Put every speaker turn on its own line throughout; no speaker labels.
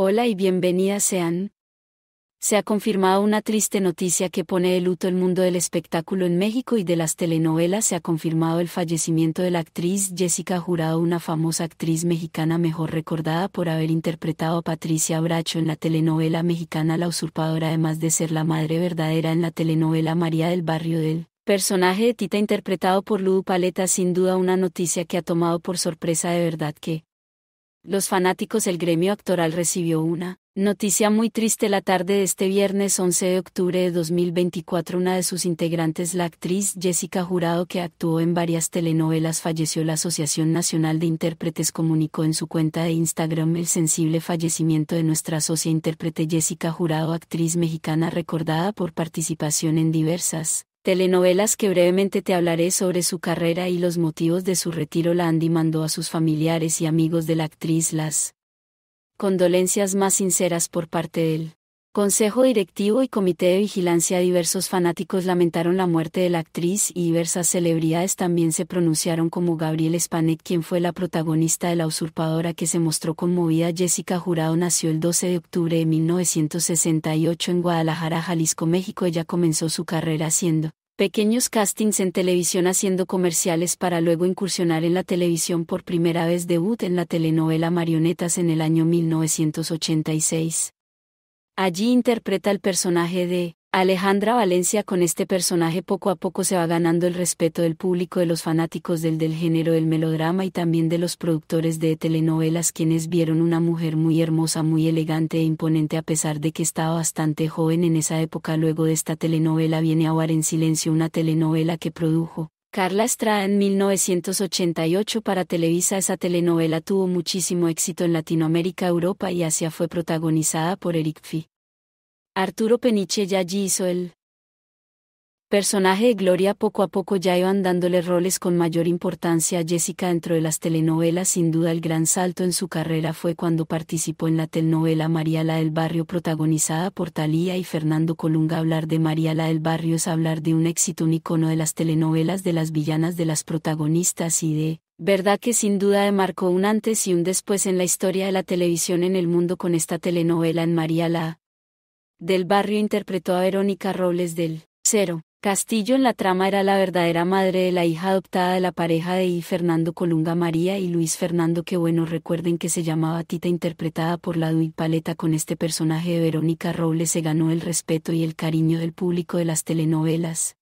Hola y bienvenidas sean. Se ha confirmado una triste noticia que pone de luto el mundo del espectáculo en México y de las telenovelas. Se ha confirmado el fallecimiento de la actriz Jessica Jurado, una famosa actriz mexicana mejor recordada por haber interpretado a Patricia Bracho en la telenovela mexicana La Usurpadora, además de ser la madre verdadera en la telenovela María del Barrio del personaje de Tita interpretado por Ludo Paleta sin duda una noticia que ha tomado por sorpresa de verdad que los fanáticos del gremio actoral recibió una noticia muy triste la tarde de este viernes 11 de octubre de 2024. Una de sus integrantes, la actriz Jessica Jurado, que actuó en varias telenovelas, falleció. La Asociación Nacional de Intérpretes comunicó en su cuenta de Instagram el sensible fallecimiento de nuestra socia intérprete Jessica Jurado, actriz mexicana recordada por participación en diversas telenovelas que brevemente te hablaré sobre su carrera y los motivos de su retiro. Landy mandó a sus familiares y amigos de la actriz las condolencias más sinceras por parte de él. Consejo directivo y comité de vigilancia diversos fanáticos lamentaron la muerte de la actriz y diversas celebridades también se pronunciaron como Gabriel Spanet quien fue la protagonista de la usurpadora que se mostró conmovida Jessica Jurado nació el 12 de octubre de 1968 en Guadalajara, Jalisco, México. Ella comenzó su carrera haciendo pequeños castings en televisión haciendo comerciales para luego incursionar en la televisión por primera vez debut en la telenovela Marionetas en el año 1986. Allí interpreta el personaje de Alejandra Valencia con este personaje poco a poco se va ganando el respeto del público de los fanáticos del, del género del melodrama y también de los productores de telenovelas quienes vieron una mujer muy hermosa, muy elegante e imponente a pesar de que estaba bastante joven en esa época. Luego de esta telenovela viene a aguar en silencio, una telenovela que produjo Carla Estrada en 1988 para Televisa. Esa telenovela tuvo muchísimo éxito en Latinoamérica, Europa y Asia. Fue protagonizada por Eric Fi. Arturo Peniche ya allí hizo el personaje de Gloria poco a poco ya iban dándole roles con mayor importancia a Jessica dentro de las telenovelas. Sin duda el gran salto en su carrera fue cuando participó en la telenovela María la del Barrio protagonizada por Talía y Fernando Colunga. Hablar de María la del Barrio es hablar de un éxito, un icono de las telenovelas, de las villanas, de las protagonistas y de verdad que sin duda marcó un antes y un después en la historia de la televisión en el mundo con esta telenovela en María la del Barrio interpretó a Verónica Robles del Cero Castillo en la trama era la verdadera madre de la hija adoptada de la pareja de I. Fernando Colunga María y Luis Fernando que bueno recuerden que se llamaba Tita interpretada por la Duy Paleta con este personaje de Verónica Robles se ganó el respeto y el cariño del público de las telenovelas.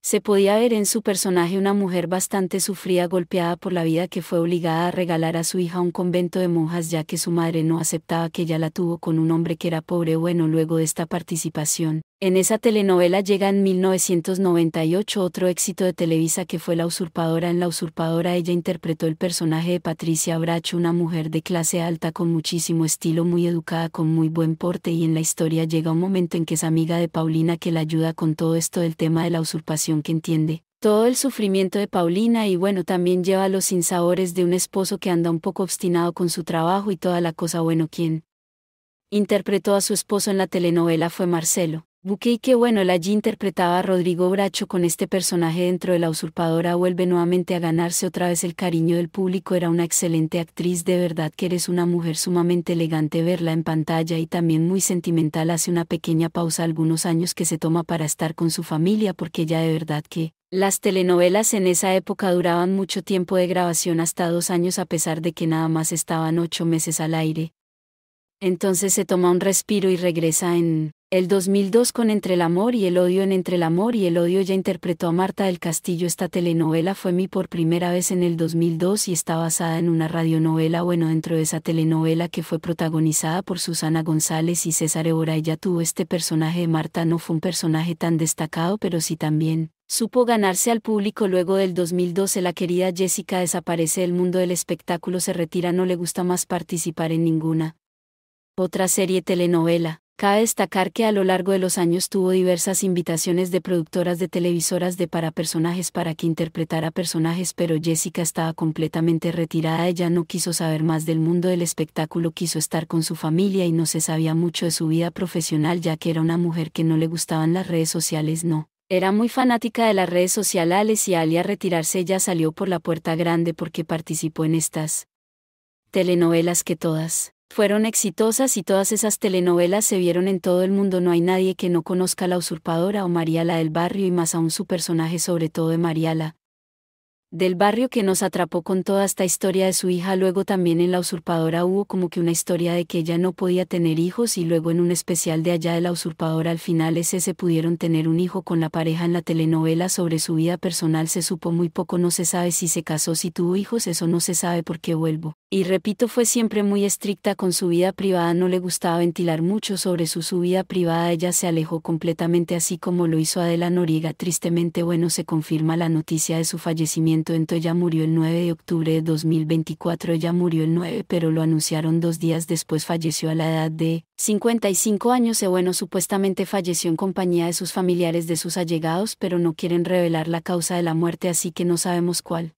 Se podía ver en su personaje una mujer bastante sufrida golpeada por la vida que fue obligada a regalar a su hija a un convento de monjas ya que su madre no aceptaba que ella la tuvo con un hombre que era pobre bueno luego de esta participación en esa telenovela llega en 1998 otro éxito de Televisa que fue La Usurpadora. En La Usurpadora ella interpretó el personaje de Patricia Bracho, una mujer de clase alta con muchísimo estilo, muy educada, con muy buen porte y en la historia llega un momento en que es amiga de Paulina que la ayuda con todo esto del tema de la usurpación que entiende. Todo el sufrimiento de Paulina y bueno, también lleva los sinsabores de un esposo que anda un poco obstinado con su trabajo y toda la cosa bueno quien interpretó a su esposo en la telenovela fue Marcelo. Buque y que bueno, el allí interpretaba a Rodrigo Bracho con este personaje dentro de La Usurpadora vuelve nuevamente a ganarse otra vez el cariño del público, era una excelente actriz, de verdad que eres una mujer sumamente elegante verla en pantalla y también muy sentimental, hace una pequeña pausa algunos años que se toma para estar con su familia porque ya de verdad que las telenovelas en esa época duraban mucho tiempo de grabación hasta dos años a pesar de que nada más estaban ocho meses al aire. Entonces se toma un respiro y regresa en el 2002 con Entre el amor y el odio en Entre el amor y el odio ya interpretó a Marta del Castillo. Esta telenovela fue mi por primera vez en el 2002 y está basada en una radionovela, bueno, dentro de esa telenovela que fue protagonizada por Susana González y César Evora. Ella tuvo este personaje de Marta, no fue un personaje tan destacado, pero sí también supo ganarse al público luego del 2012 la querida Jessica desaparece del mundo del espectáculo, se retira, no le gusta más participar en ninguna. Otra serie telenovela Cabe destacar que a lo largo de los años tuvo diversas invitaciones de productoras de televisoras de para personajes para que interpretara personajes, pero Jessica estaba completamente retirada, ella no quiso saber más del mundo del espectáculo, quiso estar con su familia y no se sabía mucho de su vida profesional ya que era una mujer que no le gustaban las redes sociales, no. Era muy fanática de las redes sociales y al retirarse ella salió por la puerta grande porque participó en estas telenovelas que todas fueron exitosas y todas esas telenovelas se vieron en todo el mundo. No hay nadie que no conozca a la usurpadora o Mariala del Barrio y más aún su personaje, sobre todo de Mariala, del barrio que nos atrapó con toda esta historia de su hija, luego también en La Usurpadora hubo como que una historia de que ella no podía tener hijos y luego en un especial de allá de La Usurpadora al final ese se pudieron tener un hijo con la pareja en la telenovela sobre su vida personal se supo muy poco, no se sabe si se casó, si tuvo hijos, eso no se sabe por qué vuelvo. Y repito, fue siempre muy estricta con su vida privada, no le gustaba ventilar mucho sobre su, su vida privada, ella se alejó completamente así como lo hizo Adela Noriega, tristemente bueno se confirma la noticia de su fallecimiento entonces ya murió el 9 de octubre de 2024. Ella murió el 9, pero lo anunciaron dos días después. Falleció a la edad de 55 años. bueno supuestamente falleció en compañía de sus familiares de sus allegados, pero no quieren revelar la causa de la muerte, así que no sabemos cuál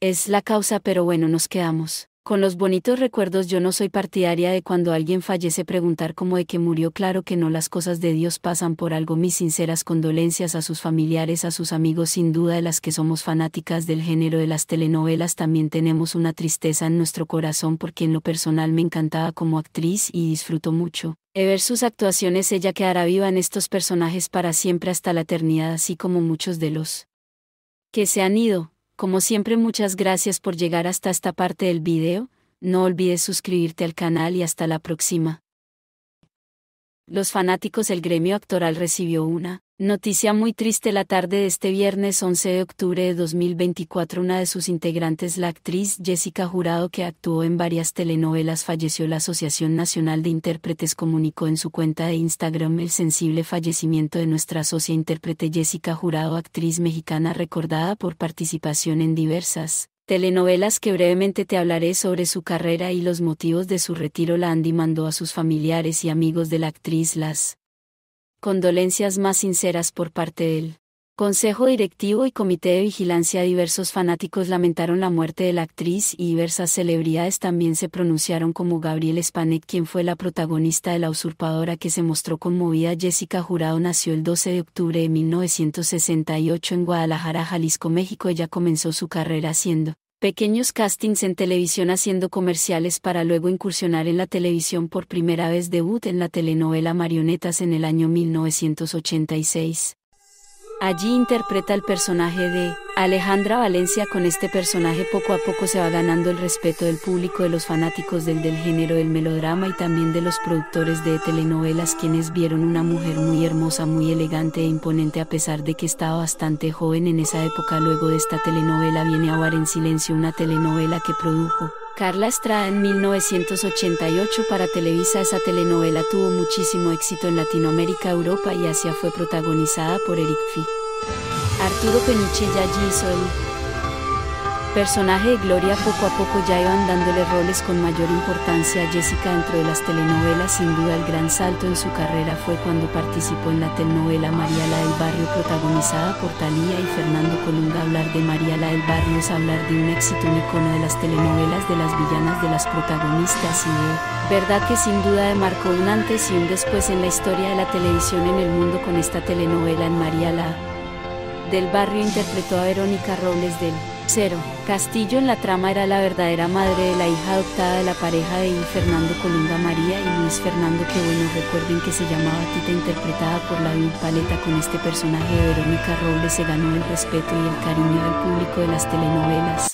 es la causa, pero bueno, nos quedamos. Con los bonitos recuerdos yo no soy partidaria de cuando alguien fallece preguntar cómo de que murió. Claro que no, las cosas de Dios pasan por algo. Mis sinceras condolencias a sus familiares, a sus amigos, sin duda de las que somos fanáticas del género de las telenovelas también tenemos una tristeza en nuestro corazón porque en lo personal me encantaba como actriz y disfruto mucho. He ver sus actuaciones ella quedará viva en estos personajes para siempre hasta la eternidad así como muchos de los que se han ido, como siempre muchas gracias por llegar hasta esta parte del video, no olvides suscribirte al canal y hasta la próxima los fanáticos del gremio actoral recibió una noticia muy triste la tarde de este viernes 11 de octubre de 2024. Una de sus integrantes, la actriz Jessica Jurado, que actuó en varias telenovelas, falleció. La Asociación Nacional de Intérpretes comunicó en su cuenta de Instagram el sensible fallecimiento de nuestra socia intérprete Jessica Jurado, actriz mexicana recordada por participación en diversas telenovelas que brevemente te hablaré sobre su carrera y los motivos de su retiro. Landy mandó a sus familiares y amigos de la actriz las condolencias más sinceras por parte de él. Consejo directivo y comité de vigilancia diversos fanáticos lamentaron la muerte de la actriz y diversas celebridades también se pronunciaron como Gabriel Spanet quien fue la protagonista de la usurpadora que se mostró conmovida Jessica Jurado nació el 12 de octubre de 1968 en Guadalajara, Jalisco, México. Ella comenzó su carrera haciendo pequeños castings en televisión haciendo comerciales para luego incursionar en la televisión por primera vez debut en la telenovela Marionetas en el año 1986. Allí interpreta el personaje de Alejandra Valencia. Con este personaje poco a poco se va ganando el respeto del público, de los fanáticos del, del género del melodrama y también de los productores de telenovelas quienes vieron una mujer muy hermosa, muy elegante e imponente a pesar de que estaba bastante joven en esa época. Luego de esta telenovela viene a Aguar en Silencio, una telenovela que produjo Carla Estrada en 1988 para Televisa. Esa telenovela tuvo muchísimo éxito en Latinoamérica, Europa y Asia. Fue protagonizada por Eric Fi. Arturo Peniche y hizo el personaje de Gloria poco a poco ya iban dándole roles con mayor importancia a Jessica dentro de las telenovelas. Sin duda el gran salto en su carrera fue cuando participó en la telenovela María la del Barrio protagonizada por Talía y Fernando Colunga. Hablar de María la del Barrio es hablar de un éxito, un icono de las telenovelas, de las villanas, de las protagonistas y de eh, verdad que sin duda marcó un antes y un después en la historia de la televisión en el mundo con esta telenovela en María la del Barrio interpretó a Verónica Robles del Castillo en la trama era la verdadera madre de la hija adoptada de la pareja de Luis Fernando Colunga María y Luis Fernando, que bueno, recuerden que se llamaba Tita, interpretada por la Vil Paleta. Con este personaje de Verónica Robles se ganó el respeto y el cariño del público de las telenovelas.